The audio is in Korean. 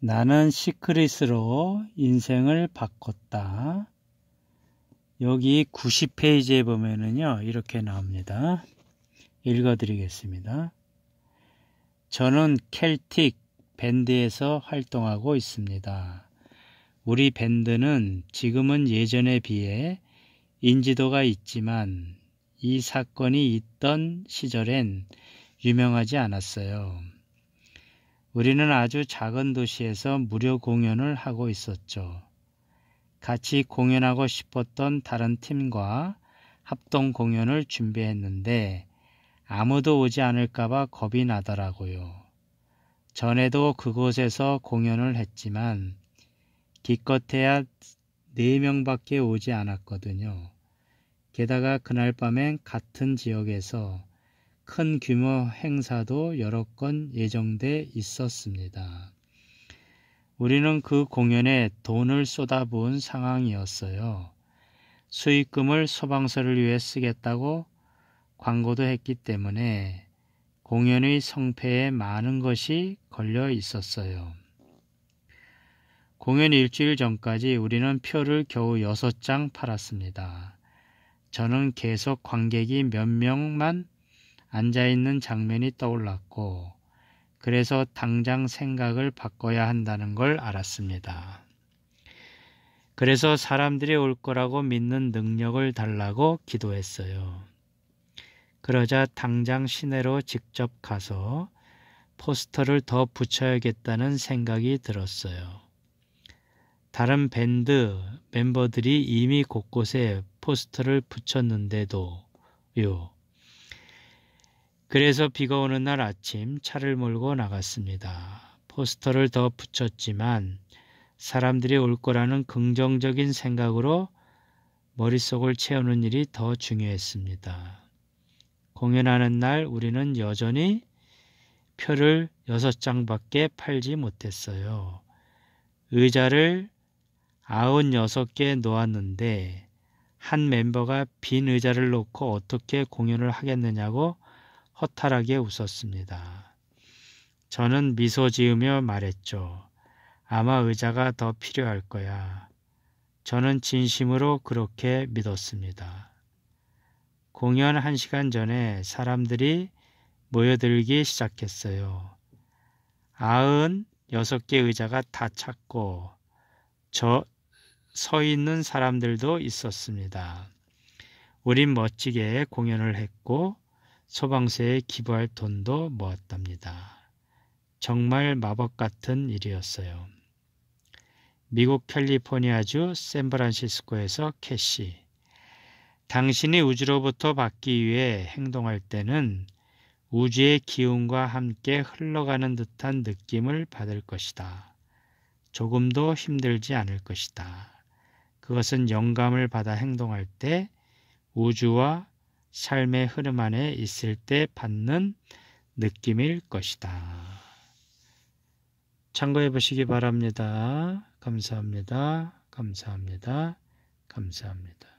나는 시크릿으로 인생을 바꿨다. 여기 90페이지에 보면은요, 이렇게 나옵니다. 읽어드리겠습니다. 저는 켈틱 밴드에서 활동하고 있습니다. 우리 밴드는 지금은 예전에 비해 인지도가 있지만 이 사건이 있던 시절엔 유명하지 않았어요. 우리는 아주 작은 도시에서 무료 공연을 하고 있었죠. 같이 공연하고 싶었던 다른 팀과 합동 공연을 준비했는데 아무도 오지 않을까봐 겁이 나더라고요. 전에도 그곳에서 공연을 했지만 기껏해야 4명밖에 오지 않았거든요. 게다가 그날 밤엔 같은 지역에서 큰 규모 행사도 여러 건 예정돼 있었습니다. 우리는 그 공연에 돈을 쏟아부은 상황이었어요. 수익금을 소방서를 위해 쓰겠다고 광고도 했기 때문에 공연의 성패에 많은 것이 걸려 있었어요. 공연 일주일 전까지 우리는 표를 겨우 6장 팔았습니다. 저는 계속 관객이 몇 명만 앉아있는 장면이 떠올랐고 그래서 당장 생각을 바꿔야 한다는 걸 알았습니다. 그래서 사람들이 올 거라고 믿는 능력을 달라고 기도했어요. 그러자 당장 시내로 직접 가서 포스터를 더 붙여야겠다는 생각이 들었어요. 다른 밴드 멤버들이 이미 곳곳에 포스터를 붙였는데도요. 그래서 비가 오는 날 아침 차를 몰고 나갔습니다. 포스터를 더 붙였지만 사람들이 올 거라는 긍정적인 생각으로 머릿속을 채우는 일이 더 중요했습니다. 공연하는 날 우리는 여전히 표를 6장밖에 팔지 못했어요. 의자를 96개 놓았는데 한 멤버가 빈 의자를 놓고 어떻게 공연을 하겠느냐고 허탈하게 웃었습니다. 저는 미소 지으며 말했죠. 아마 의자가 더 필요할 거야. 저는 진심으로 그렇게 믿었습니다. 공연 한시간 전에 사람들이 모여들기 시작했어요. 아흔 여섯 개 의자가 다 찼고 저 서 있는 사람들도 있었습니다. 우린 멋지게 공연을 했고 소방서에 기부할 돈도 모았답니다. 정말 마법 같은 일이었어요. 미국 캘리포니아주 샌프란시스코에서 캐시 당신이 우주로부터 받기 위해 행동할 때는 우주의 기운과 함께 흘러가는 듯한 느낌을 받을 것이다. 조금도 힘들지 않을 것이다. 그것은 영감을 받아 행동할 때 우주와 삶의 흐름 안에 있을 때 받는 느낌일 것이다. 참고해 보시기 바랍니다. 감사합니다. 감사합니다. 감사합니다.